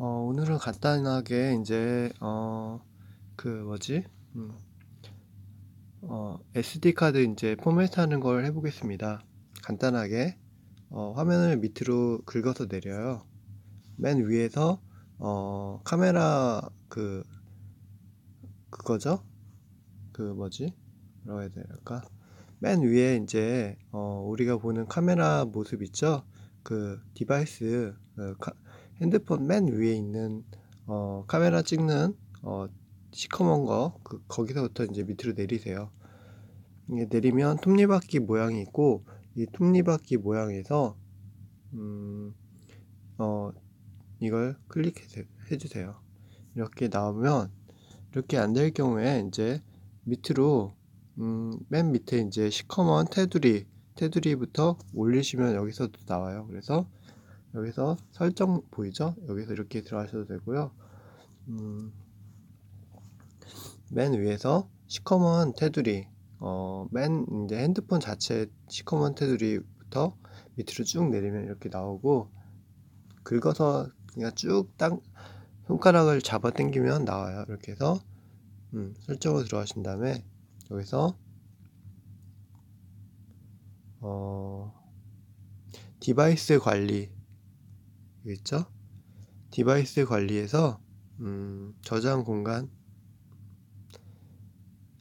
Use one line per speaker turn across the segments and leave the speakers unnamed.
어, 오늘은 간단하게 이제 어, 그 뭐지? 음, 어, SD 카드 이제 포맷하는 걸 해보겠습니다. 간단하게 어, 화면을 밑으로 긁어서 내려요. 맨 위에서 어, 카메라 그 그거죠? 그 뭐지? 뭐라고 해야 될까? 맨 위에 이제 어, 우리가 보는 카메라 모습 있죠? 그 디바이스 그 카, 핸드폰 맨 위에 있는 어, 카메라 찍는 어, 시커먼 거 그, 거기서부터 이제 밑으로 내리세요. 내리면 톱니바퀴 모양이 있고 이 톱니바퀴 모양에서 음, 어, 이걸 클릭해 주세요. 이렇게 나오면 이렇게 안 될 경우에 이제 밑으로 음, 맨 밑에 이제 시커먼 테두리 테두리부터 올리시면 여기서도 나와요. 그래서 여기서 설정 보이죠? 여기서 이렇게 들어가셔도 되고요. 음, 맨 위에서 시커먼 테두리, 어, 맨 이제 핸드폰 자체 시커먼 테두리부터 밑으로 쭉 내리면 이렇게 나오고 긁어서 그냥 쭉 땅, 손가락을 잡아 당기면 나와요. 이렇게 해서 음, 설정으로 들어가신 다음에 여기서 어, 디바이스 관리 되겠죠? 디바이스 관리에서 음, 저장 공간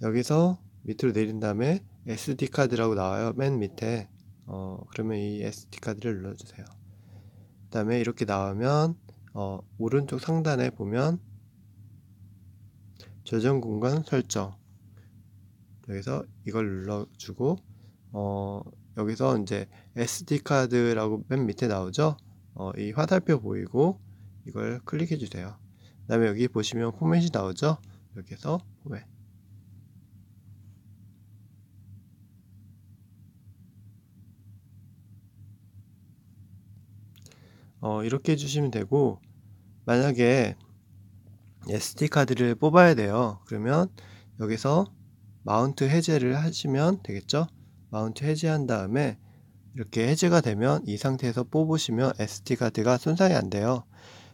여기서 밑으로 내린 다음에 SD 카드라고 나와요. 맨 밑에 어, 그러면 이 SD 카드를 눌러주세요. 그 다음에 이렇게 나오면 어, 오른쪽 상단에 보면 저장 공간 설정 여기서 이걸 눌러주고 어, 여기서 이제 SD 카드라고 맨 밑에 나오죠. 어, 이 화살표 보이고 이걸 클릭해 주세요. 그 다음에 여기 보시면 포맷이 나오죠? 여기서 포맷. 어, 이렇게 해주시면 되고, 만약에 SD카드를 뽑아야 돼요. 그러면 여기서 마운트 해제를 하시면 되겠죠? 마운트 해제한 다음에 이렇게 해제가 되면 이 상태에서 뽑으시면 ST카드가 손상이 안 돼요.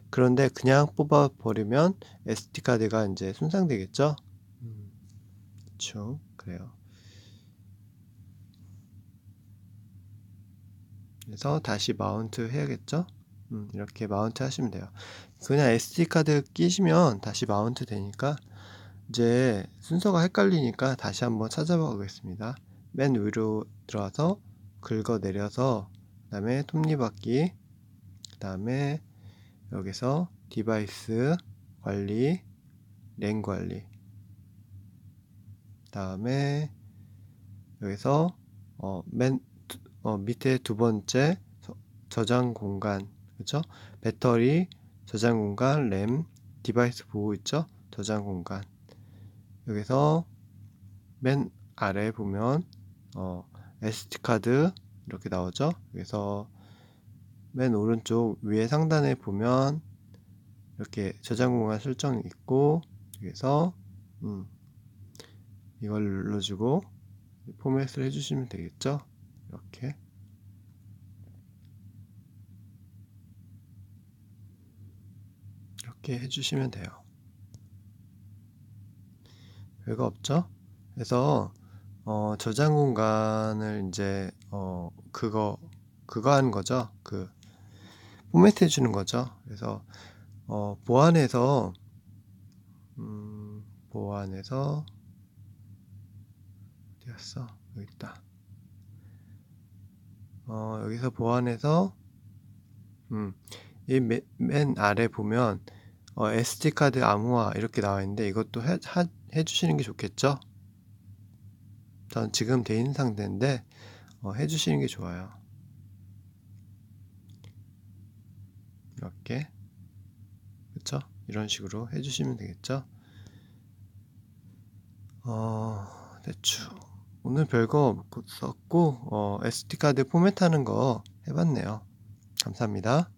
그런데 그냥 뽑아버리면 ST카드가 이제 손상되겠죠? 음, 대 그래요. 그래서 다시 마운트 해야겠죠? 음, 이렇게 마운트 하시면 돼요. 그냥 SD카드 끼시면 다시 마운트 되니까 이제 순서가 헷갈리니까 다시 한번 찾아보겠습니다. 맨 위로 들어와서 긁어 내려서 그 다음에 톱니바퀴 그 다음에 여기서 디바이스 관리 랜 관리 그 다음에 여기서 어, 맨 어, 밑에 두 번째 저장 공간 그쵸 그렇죠? 배터리 저장 공간 램 디바이스 보호 있죠? 저장 공간 여기서 맨 아래 보면 어, SD카드 이렇게 나오죠. 그래서 맨 오른쪽 위에 상단에 보면 이렇게 저장 공간 설정이 있고 여기서 음 이걸 눌러주고 포맷을 해주시면 되겠죠. 이렇게 이렇게 해주시면 돼요. 별거 없죠? 그래서 어, 저장 공간을 이제 어, 그거 그거 하 거죠. 그 포맷해 주는 거죠. 그래서 어, 보안에서 음, 보안에서 어디였어? 여기 있다. 어, 여기서 보안에서 음, 이맨 맨 아래 보면 어, SD 카드 암호화 이렇게 나와 있는데 이것도 해, 하, 해주시는 게 좋겠죠? 전 지금 대인 상태인데 어, 해주시는 게 좋아요. 이렇게 그쵸? 이런 식으로 해주시면 되겠죠? 어, 대충 오늘 별거 없었고 어, SD 카드 포맷하는 거 해봤네요. 감사합니다.